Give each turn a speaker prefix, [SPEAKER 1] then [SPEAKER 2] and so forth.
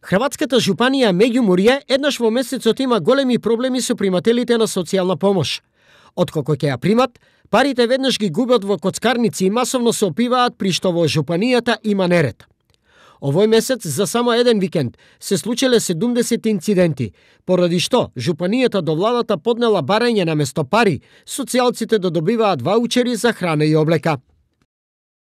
[SPEAKER 1] Хрватската жупанија Меѓуморје еднаш во месецот има големи проблеми со примателите на социјална помош. Откако ќе ја примат, парите веднаш ги губат во коцкарници и масовно се опиваат при што во жупанијата има неред. Овој месец за само еден викенд се случиле 70 инциденти, поради што жупанијата до владата поднела барање на место пари, социјалците да добиваат ваучери за храна и облека.